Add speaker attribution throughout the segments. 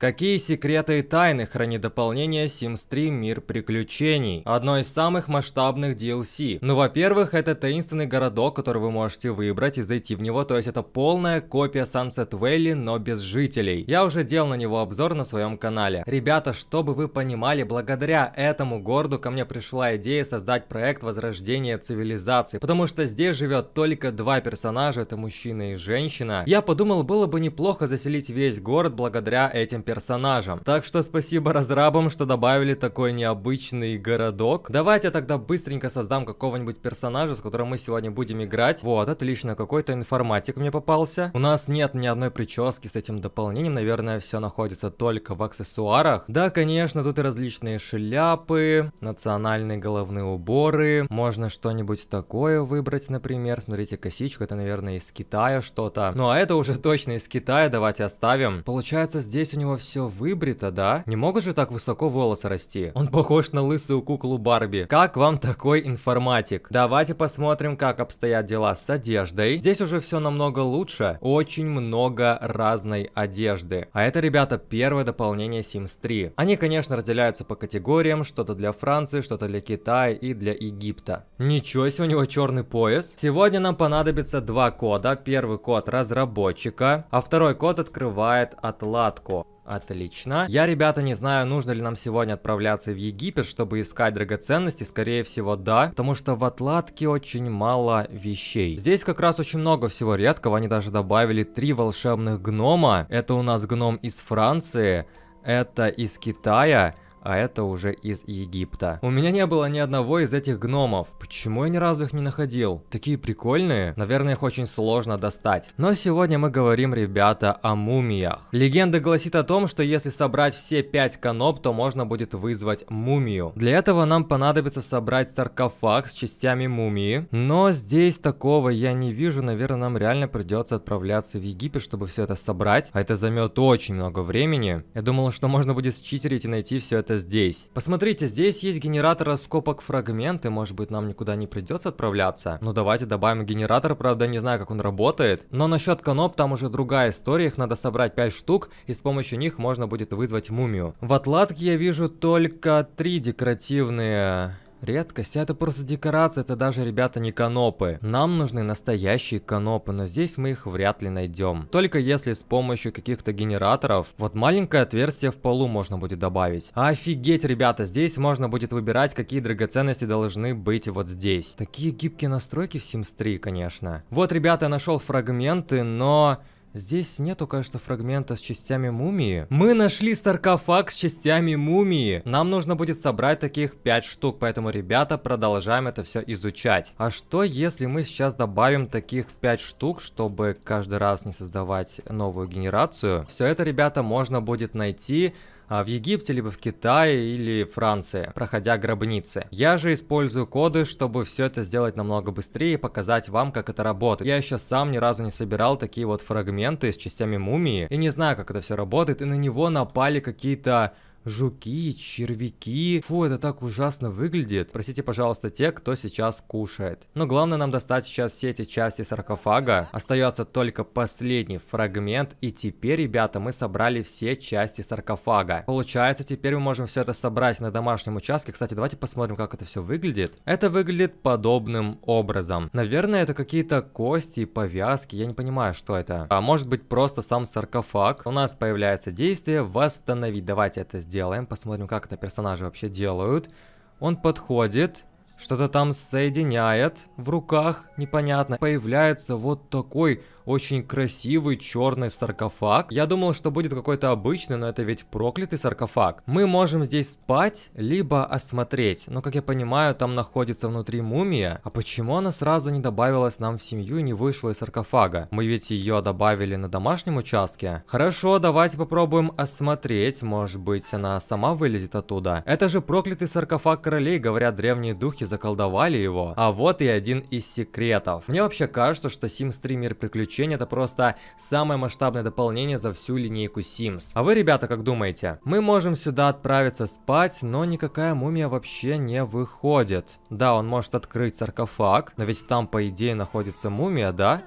Speaker 1: Какие секреты и тайны хранит дополнение Sims 3 Мир приключений? Одно из самых масштабных DLC. Ну, во-первых, это таинственный городок, который вы можете выбрать и зайти в него, то есть это полная копия Sunset Valley, но без жителей. Я уже делал на него обзор на своем канале. Ребята, чтобы вы понимали, благодаря этому городу ко мне пришла идея создать проект Возрождения цивилизации, потому что здесь живет только два персонажа, это мужчина и женщина. Я подумал, было бы неплохо заселить весь город благодаря этим персонажам персонажам. Так что спасибо разрабам, что добавили такой необычный городок. Давайте тогда быстренько создам какого-нибудь персонажа, с которым мы сегодня будем играть. Вот, отлично, какой-то информатик мне попался. У нас нет ни одной прически с этим дополнением, наверное, все находится только в аксессуарах. Да, конечно, тут и различные шляпы, национальные головные уборы. Можно что-нибудь такое выбрать, например. Смотрите, косичка, это, наверное, из Китая что-то. Ну, а это уже точно из Китая, давайте оставим. Получается, здесь у него все выбрито, да? Не могут же так высоко волосы расти? Он похож на лысую куклу Барби. Как вам такой информатик? Давайте посмотрим, как обстоят дела с одеждой. Здесь уже все намного лучше. Очень много разной одежды. А это, ребята, первое дополнение Sims 3. Они, конечно, разделяются по категориям. Что-то для Франции, что-то для Китая и для Египта. Ничего себе, у него черный пояс. Сегодня нам понадобится два кода. Первый код разработчика, а второй код открывает отладку. Отлично. Я, ребята, не знаю, нужно ли нам сегодня отправляться в Египет, чтобы искать драгоценности. Скорее всего, да. Потому что в Атлатке очень мало вещей. Здесь как раз очень много всего редкого. Они даже добавили три волшебных гнома. Это у нас гном из Франции. Это из Китая а это уже из Египта. У меня не было ни одного из этих гномов. Почему я ни разу их не находил? Такие прикольные. Наверное, их очень сложно достать. Но сегодня мы говорим, ребята, о мумиях. Легенда гласит о том, что если собрать все пять каноп, то можно будет вызвать мумию. Для этого нам понадобится собрать саркофаг с частями мумии. Но здесь такого я не вижу. Наверное, нам реально придется отправляться в Египет, чтобы все это собрать. А это займет очень много времени. Я думал, что можно будет считерить и найти все это где здесь. Посмотрите, здесь есть генератор раскопок фрагменты, может быть нам никуда не придется отправляться. Но ну, давайте добавим генератор, правда не знаю как он работает. Но насчет каноп там уже другая история, их надо собрать 5 штук и с помощью них можно будет вызвать мумию. В отладке я вижу только 3 декоративные Редкость, это просто декорация, это даже, ребята, не канопы. Нам нужны настоящие канопы, но здесь мы их вряд ли найдем. Только если с помощью каких-то генераторов, вот маленькое отверстие в полу можно будет добавить. Офигеть, ребята, здесь можно будет выбирать, какие драгоценности должны быть вот здесь. Такие гибкие настройки в Sims 3, конечно. Вот, ребята, я нашел фрагменты, но... Здесь нету, кажется, фрагмента с частями мумии. Мы нашли саркофаг с частями мумии. Нам нужно будет собрать таких 5 штук, поэтому, ребята, продолжаем это все изучать. А что, если мы сейчас добавим таких 5 штук, чтобы каждый раз не создавать новую генерацию? Все это, ребята, можно будет найти а, в Египте, либо в Китае или Франции, проходя гробницы. Я же использую коды, чтобы все это сделать намного быстрее и показать вам, как это работает. Я еще сам ни разу не собирал такие вот фрагменты с частями мумии и не знаю, как это все работает, и на него напали какие-то жуки, червяки. Фу, это так ужасно выглядит. Простите, пожалуйста, те, кто сейчас кушает. Но главное нам достать сейчас все эти части саркофага. Остается только последний фрагмент. И теперь, ребята, мы собрали все части саркофага. Получается, теперь мы можем все это собрать на домашнем участке. Кстати, давайте посмотрим, как это все выглядит. Это выглядит подобным образом. Наверное, это какие-то кости, повязки. Я не понимаю, что это. А может быть, просто сам саркофаг. У нас появляется действие восстановить. Давайте это сделаем сделаем, посмотрим, как это персонажи вообще делают. Он подходит, что-то там соединяет в руках, непонятно. Появляется вот такой очень красивый черный саркофаг. Я думал, что будет какой-то обычный, но это ведь проклятый саркофаг. Мы можем здесь спать, либо осмотреть. Но, как я понимаю, там находится внутри мумия. А почему она сразу не добавилась нам в семью и не вышла из саркофага? Мы ведь ее добавили на домашнем участке. Хорошо, давайте попробуем осмотреть. Может быть, она сама вылезет оттуда. Это же проклятый саркофаг королей, говорят, древние духи заколдовали его. А вот и один из секретов. Мне вообще кажется, что Sims 3 мир приключений приключений это просто самое масштабное дополнение за всю линейку Sims. А вы, ребята, как думаете? Мы можем сюда отправиться спать, но никакая мумия вообще не выходит. Да, он может открыть саркофаг, но ведь там, по идее, находится мумия, да?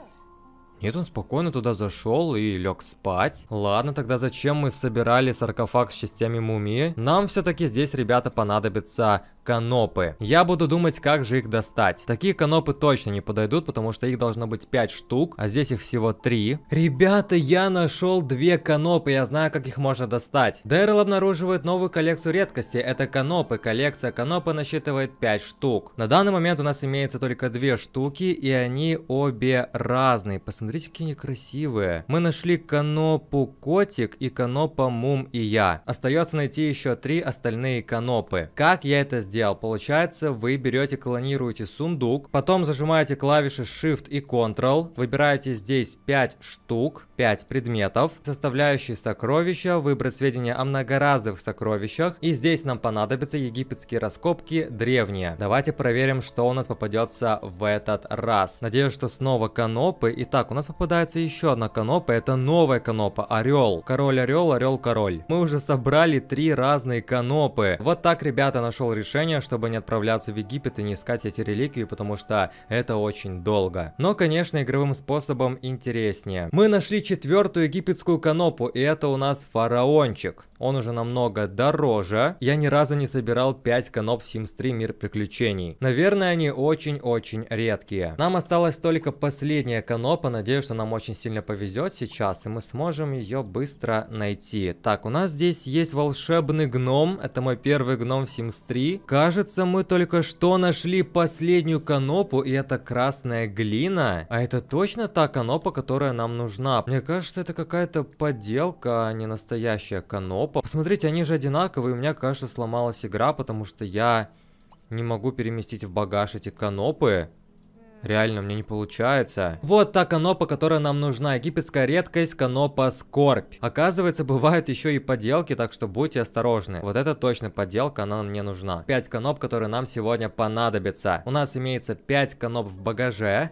Speaker 1: Нет, он спокойно туда зашел и лег спать. Ладно, тогда зачем мы собирали саркофаг с частями мумии? Нам все-таки здесь, ребята, понадобится канопы. Я буду думать, как же их достать. Такие канопы точно не подойдут, потому что их должно быть 5 штук, а здесь их всего 3. Ребята, я нашел две канопы, я знаю, как их можно достать. Дэрил обнаруживает новую коллекцию редкости, это канопы. Коллекция канопы насчитывает 5 штук. На данный момент у нас имеется только две штуки, и они обе разные. Посмотрите, какие они красивые. Мы нашли канопу котик и канопа мум и я. Остается найти еще три остальные канопы. Как я это сделал? раздел. Получается, вы берете, клонируете сундук, потом зажимаете клавиши Shift и Ctrl, выбираете здесь 5 штук, 5 предметов, составляющие сокровища, выбрать сведения о многоразовых сокровищах, и здесь нам понадобятся египетские раскопки древние. Давайте проверим, что у нас попадется в этот раз. Надеюсь, что снова канопы. Итак, у нас попадается еще одна канопа, это новая канопа, орел. Король орел, орел король. Мы уже собрали три разные канопы. Вот так, ребята, нашел решение решение, чтобы не отправляться в Египет и не искать эти реликвии, потому что это очень долго. Но, конечно, игровым способом интереснее. Мы нашли четвертую египетскую канопу, и это у нас фараончик он уже намного дороже. Я ни разу не собирал 5 каноп в Sims 3 Мир Приключений. Наверное, они очень-очень редкие. Нам осталось только последняя канопа. Надеюсь, что нам очень сильно повезет сейчас, и мы сможем ее быстро найти. Так, у нас здесь есть волшебный гном. Это мой первый гном в Sims 3. Кажется, мы только что нашли последнюю канопу, и это красная глина. А это точно та канопа, которая нам нужна? Мне кажется, это какая-то подделка, а не настоящая канопа опа, посмотрите, они же одинаковые, у меня, кажется, сломалась игра, потому что я не могу переместить в багаж эти канопы. Реально, мне не получается. Вот та канопа, которая нам нужна. Египетская редкость, канопа скорбь. Оказывается, бывают еще и подделки, так что будьте осторожны. Вот это точно подделка, она мне нужна. 5 каноп, которые нам сегодня понадобятся. У нас имеется 5 каноп в багаже.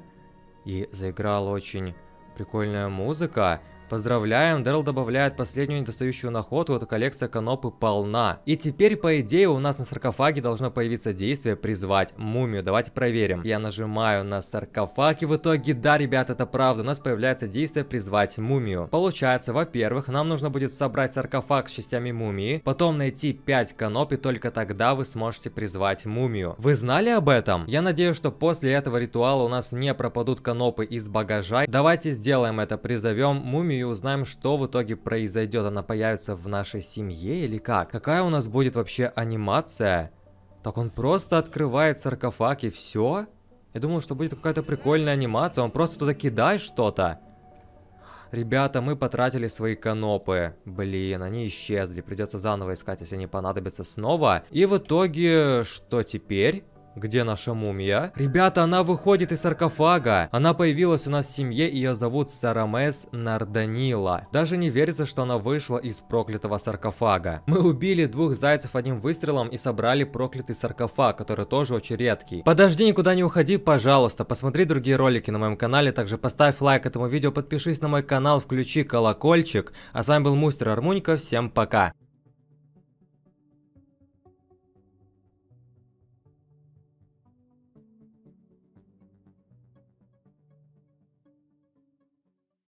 Speaker 1: И заиграла очень прикольная музыка. Поздравляем, Дэрл добавляет последнюю недостающую находку, эта коллекция канопы полна. И теперь, по идее, у нас на саркофаге должно появиться действие «Призвать мумию». Давайте проверим. Я нажимаю на саркофаг, и в итоге, да, ребят, это правда, у нас появляется действие «Призвать мумию». Получается, во-первых, нам нужно будет собрать саркофаг с частями мумии, потом найти 5 каноп, и только тогда вы сможете призвать мумию. Вы знали об этом? Я надеюсь, что после этого ритуала у нас не пропадут канопы из багажа. Давайте сделаем это, призовем мумию и узнаем, что в итоге произойдет. Она появится в нашей семье или как? Какая у нас будет вообще анимация? Так он просто открывает саркофаг и все? Я думал, что будет какая-то прикольная анимация. Он просто туда кидает что-то. Ребята, мы потратили свои канопы. Блин, они исчезли. Придется заново искать, если они понадобятся снова. И в итоге, что теперь? Где наша мумия? Ребята, она выходит из саркофага. Она появилась у нас в семье, ее зовут Сарамес Нарданила. Даже не верится, что она вышла из проклятого саркофага. Мы убили двух зайцев одним выстрелом и собрали проклятый саркофаг, который тоже очень редкий. Подожди, никуда не уходи, пожалуйста. Посмотри другие ролики на моем канале. Также поставь лайк этому видео, подпишись на мой канал, включи колокольчик. А с вами был Мустер Армунька. Всем пока.